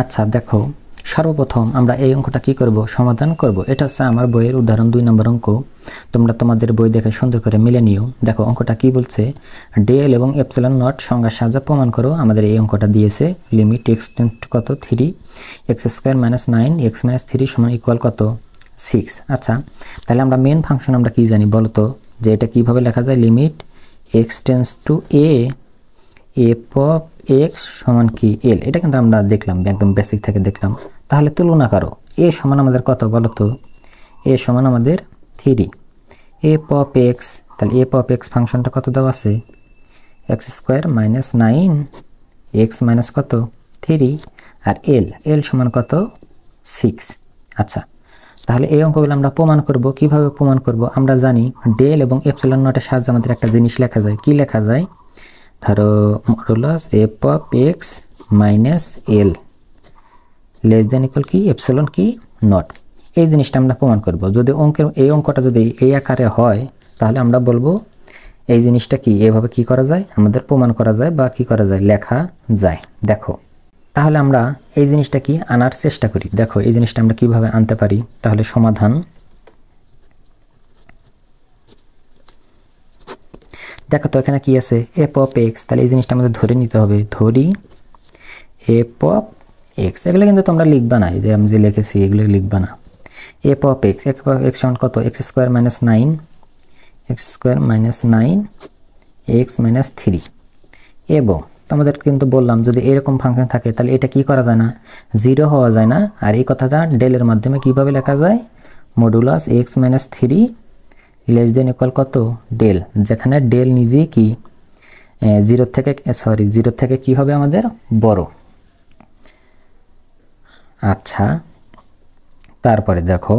আচ্ছা দেখো সর্বপ্রথম আমরা এই অঙ্কটা কি করব সমাধান করব এটা হচ্ছে আমার বইয়ের উদাহরণ দুই নম্বর অঙ্ক তোমরা তোমাদের বই দেখে সুন্দর করে মিলে নিও দেখো অঙ্কটা কি বলছে ডেল এবং এপসেলন নট সংজ্ঞা সাজা প্রমাণ করো আমাদের এই অঙ্কটা দিয়েছে লিমিট এক্স কত three x square minus nine x minus three সমান ইকুয়াল কত সিক্স আচ্ছা তাহলে আমরা মেন ফাংশন আমরা কি জানি বলতো যে এটা কিভাবে লেখা যায় limit x tends to a a of x সমান কি এল এটা কিন্তু আমরা দেখলাম একদম বেসিক থেকে দেখলাম তাহলে তুলনা করো এ সমান আমাদের কত বলো তো এ সমান আমাদের থ্রি এ পপ এক্স তাহলে এ পপ এক্স ফাংশনটা কত দেওয়া আছে x square minus nine x minus কত থ্রি আর এল এল সমান কত সিক্স আচ্ছা তাহলে এই অঙ্কগুলো আমরা প্রমাণ করব কিভাবে প্রমাণ করব আমরা জানি ডেল এবং এপসিলন নটের সাহায্যে আমাদের একটা জিনিস লেখা যায় কি লেখা যায় ধরো modulus f of x minus L less than equal কি এপসলন কি নট এই জিনিসটা আমরা প্রমাণ করব যদি অঙ্কের এই অঙ্কটা যদি এই আকারে হয় তাহলে আমরা বলবো এই জিনিসটা কি এভাবে কি করা যায় আমাদের প্রমাণ করা যায় বা কি করা যায় লেখা যায় দেখো তাহলে আমরা এই জিনিসটা কি আনার চেষ্টা করি দেখো এই জিনিসটা আমরা কিভাবে আনতে পারি তাহলে সমাধান দেখো তো এখানে কি আছে এ অফ এক্স তাহলে এই জিনিসটা আমাদের ধরে নিতে হবে ধরি এ অফ এক্স এগুলো কিন্তু তোমরা লিখবা না যে আমি যে লিখেছি এগুলো লিখবা না a of x f of x সমান কত x square minus nine x square minus nine x minus three এবং তোমাদের কিন্তু বললাম যদি এরকম ফাংশন থাকে তাহলে এটা কি করা যায় না জিরো হওয়া যায় না আর এই কথাটা ডেলের মাধ্যমে কিভাবে লেখা যায় modulus x minus three less than equal কত ডেল যেখানে ডেল নিজেই কি জিরো থেকে সরি জিরো থেকে কি হবে আমাদের বড় আচ্ছা তারপরে দেখো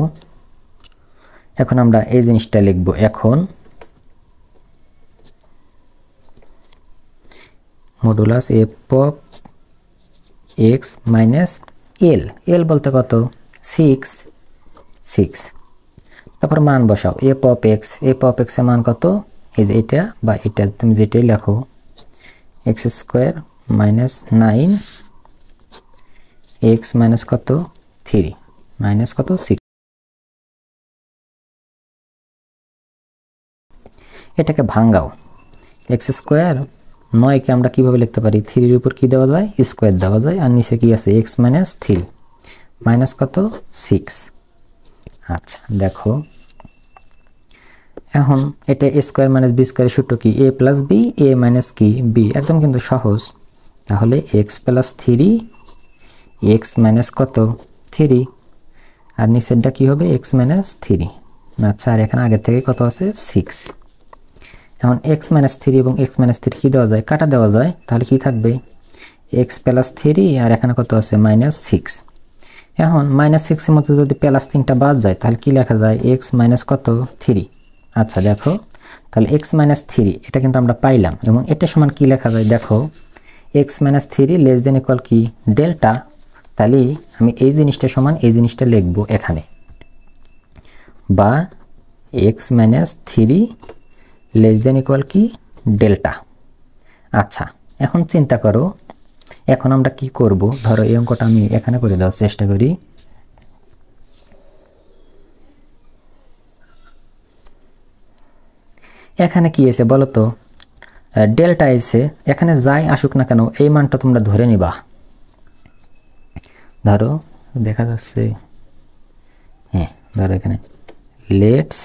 এখন আমরা এই জিনিসটা লিখব এখন modulus f of x minus L L বলতে কত সিক্স সিক্স তারপর মান বসাও f of x f of এক্সের মান কত এই যে এটা বা এটা তুমি যেটাই লেখো x square minus nine x minus কত থ্রি মাইনাস কত সিক্স এটাকে ভাঙ্গাও এক্স স্কোয়ার নয়কে আমরা কিভাবে লিখতে পারি থ্রির উপর কি দেওয়া যায় স্কোয়ার দেওয়া যায় আর নিচে কি আছে এক্স মাইনাস থ্রি মাইনাস কত সিক্স আচ্ছা দেখো এখন এটা এ স্কোয়ার মাইনাস বি স্কোয়ারের সূত্র কি a plus b a minus কি বি একদম কিন্তু সহজ তাহলে x plus three x minus কত থ্রি আর নিচেরটা কী হবে এক্স মাইনাস থ্রি আচ্ছা আর এখানে আগের থেকে কত আছে সিক্স এখন এক্স মাইনাস থ্রি এবং এক্স মাইনাস থ্রি কী দেওয়া যায় কাটা দেওয়া যায় তাহলে কি থাকবে এক্স প্লাস থ্রি আর এখানে কত আছে মাইনাস সিক্স এখন মাইনাস সিক্সের মধ্যে যদি প্লাস তিনটা বাদ যায় তাহলে কি লেখা যায় এক্স মাইনাস কত থ্রি আচ্ছা দেখো তাহলে এক্স মাইনাস থ্রি এটা কিন্তু আমরা পাইলাম এবং এটা সমান কি লেখা যায় দেখো x minus three less than equal কি ডেল্টা তাহলে আমি এই জিনিসটা সমান এই জিনিসটা লিখব এখানে বা x minus three less than equal কি ডেল্টা আচ্ছা এখন চিন্তা করো এখন আমরা কি করব ধরো এই অঙ্কটা আমি এখানে করে দেওয়ার চেষ্টা করি এখানে কি এসে বলো তো ডেল্টা এসে এখানে যাই আসুক না কেন এই মানটা তোমরা ধরে নিবা ধরো দেখা যাচ্ছে হ্যাঁ ধরো এখানে লেটস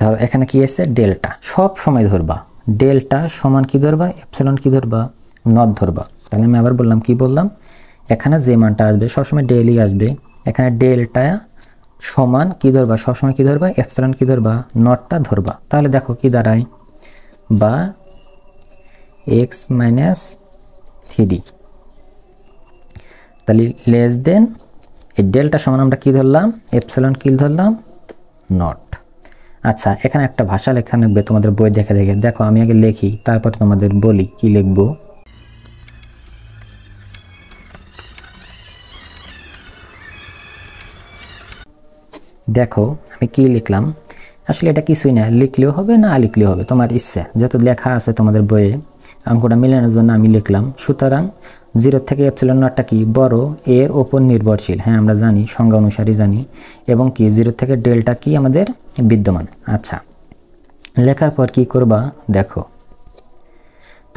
ধরো এখানে কি এসে ডেল্টা সব সময় ধরবা ডেল্টা সমান কি ধরবা এপসেলন কি ধরবা নট ধরবা তাহলে আমি আবার বললাম কি বললাম এখানে যে মানটা আসবে সবসময় ডেলি আসবে এখানে ডেলটা সমান কী ধরবা সবসময় কী ধরবা এফসলান কী ধরবা নটটা ধরবা তাহলে দেখো কি দাঁড়ায় বা এক্স মাইনাস থ্রি তাহলে লেস দেন এই ডেলটা সমান আমরা কী ধরলাম এপসেলন কিল ধরলাম নট আচ্ছা এখানে একটা ভাষা লেখা নেবে তোমাদের বই দেখে দেখে দেখো আমি আগে লেখি তারপর তোমাদের বলি কি লিখবো দেখো আমি কি লিখলাম আসলে এটা কিছুই না লিখলেও হবে না লিখলেও হবে তোমার ইচ্ছা যত লেখা আছে তোমাদের বইয়ে অঙ্কটা মিলানোর জন্য আমি লিখলাম সুতরাং জিরো থেকে এপসিলন নটটা কি বড় এর ওপর নির্ভরশীল হ্যাঁ আমরা জানি সংজ্ঞা অনুসারী জানি এবং কি জিরো থেকে ডেলটা কি আমাদের বিদ্যমান আচ্ছা লেখার পর কি করবা দেখো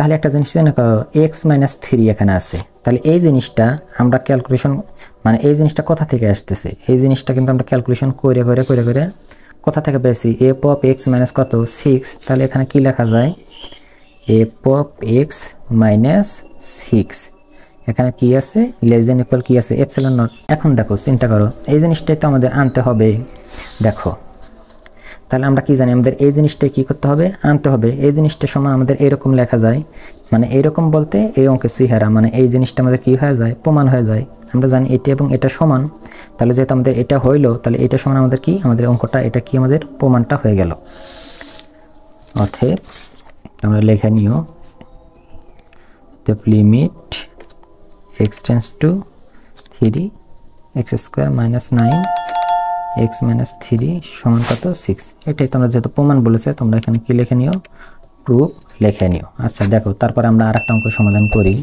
তাহলে একটা জিনিস জেনে করো এক্স মাইনাস থ্রি এখানে আছে তাহলে এই জিনিসটা আমরা ক্যালকুলেশন মানে এই জিনিসটা কোথা থেকে আসতেছে এই জিনিসটা কিন্তু আমরা ক্যালকুলেশন করে করে করে করে কোথা থেকে পেয়েছি এ পপ এক্স মাইনাস কত সিক্স তাহলে এখানে কি লেখা যায় এ পপ এক্স মাইনাস সিক্স এখানে কি আছে লেস দেন ইকুয়াল কী আছে এপসিলন নট এখন দেখো চিন্তা করো এই জিনিসটাই তো আমাদের আনতে হবে দেখো তাহলে আমরা কি জানি আমাদের এই জিনিসটা কি করতে হবে আনতে হবে এই জিনিসটা সমান আমাদের এরকম লেখা যায় মানে এরকম বলতে এই অঙ্কে সিহারা মানে এই জিনিসটা আমাদের কি হয়ে যায় প্রমাণ হয়ে যায় আমরা জানি এটি এবং এটা সমান তাহলে যেহেতু আমাদের এটা হইলো তাহলে এটা সমান আমাদের কি আমাদের অঙ্কটা এটা কি আমাদের প্রমাণটা হয়ে গেল অর্থে আমরা লেখা নিও limit x tends to three x square minus nine x minus three সমান কত সিক্স এটাই তোমরা যেহেতু প্রমাণ বলেছে তোমরা এখানে কি লেখে নিও প্রুফ লেখে নিও আচ্ছা দেখো তারপর আমরা আর একটা অঙ্ক সমাধান করি